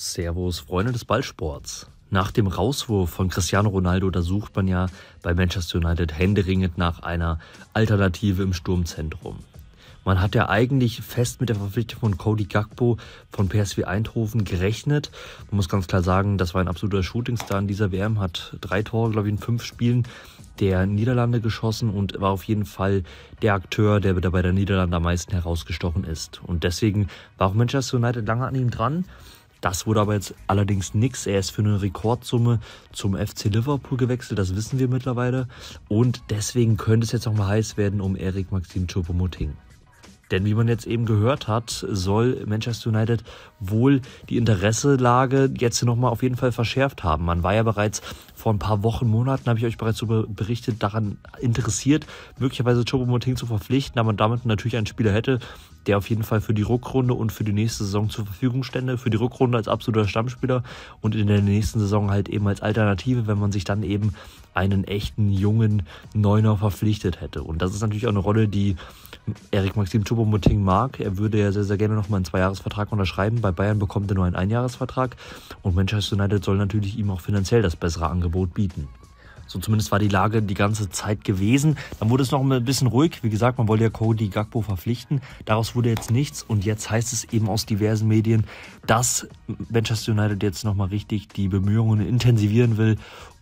Servus, Freunde des Ballsports. Nach dem Rauswurf von Cristiano Ronaldo, da sucht man ja bei Manchester United händeringend nach einer Alternative im Sturmzentrum. Man hat ja eigentlich fest mit der Verpflichtung von Cody Gagbo von PSV Eindhoven gerechnet. Man muss ganz klar sagen, das war ein absoluter Shootingstar in dieser WM, hat drei Tore, glaube ich, in fünf Spielen der Niederlande geschossen und war auf jeden Fall der Akteur, der bei der Niederlande am meisten herausgestochen ist. Und deswegen war auch Manchester United lange an ihm dran. Das wurde aber jetzt allerdings nichts. Er ist für eine Rekordsumme zum FC Liverpool gewechselt, das wissen wir mittlerweile. Und deswegen könnte es jetzt auch mal heiß werden um Erik Maxim Choupo-Moting. Denn wie man jetzt eben gehört hat, soll Manchester United wohl die Interesselage jetzt nochmal auf jeden Fall verschärft haben. Man war ja bereits vor ein paar Wochen, Monaten, habe ich euch bereits so berichtet, daran interessiert, möglicherweise Chobo Moting zu verpflichten, aber damit natürlich einen Spieler hätte, der auf jeden Fall für die Rückrunde und für die nächste Saison zur Verfügung stände. Für die Rückrunde als absoluter Stammspieler und in der nächsten Saison halt eben als Alternative, wenn man sich dann eben einen echten jungen Neuner verpflichtet hätte. Und das ist natürlich auch eine Rolle, die Erik Maxim Chobo choupo mag. Er würde ja sehr, sehr gerne nochmal einen Zweijahresvertrag unterschreiben. Bei Bayern bekommt er nur einen Einjahresvertrag. Und Manchester United soll natürlich ihm auch finanziell das bessere Angebot bieten. So zumindest war die Lage die ganze Zeit gewesen. Dann wurde es noch ein bisschen ruhig. Wie gesagt, man wollte ja Cody Gagbo verpflichten. Daraus wurde jetzt nichts. Und jetzt heißt es eben aus diversen Medien, dass Manchester United jetzt nochmal richtig die Bemühungen intensivieren will,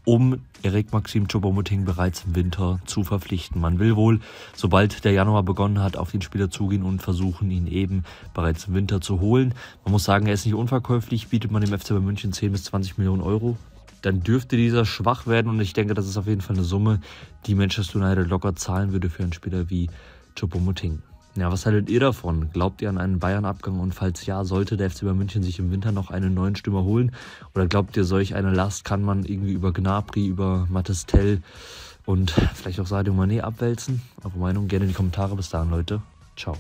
um Erik Maxim Chobomoting bereits im Winter zu verpflichten. Man will wohl, sobald der Januar begonnen hat, auf den Spieler zugehen und versuchen, ihn eben bereits im Winter zu holen. Man muss sagen, er ist nicht unverkäuflich, bietet man dem FC bei München 10 bis 20 Millionen Euro. Dann dürfte dieser schwach werden und ich denke, das ist auf jeden Fall eine Summe, die Manchester United locker zahlen würde für einen Spieler wie Chobomoting. Ja, was haltet ihr davon? Glaubt ihr an einen Bayern-Abgang und falls ja, sollte der FC Bayern München sich im Winter noch einen neuen Stürmer holen? Oder glaubt ihr, solch eine Last kann man irgendwie über Gnabry, über Mattes und vielleicht auch Sadio Mané abwälzen? Eure Meinung gerne in die Kommentare. Bis dahin, Leute. Ciao.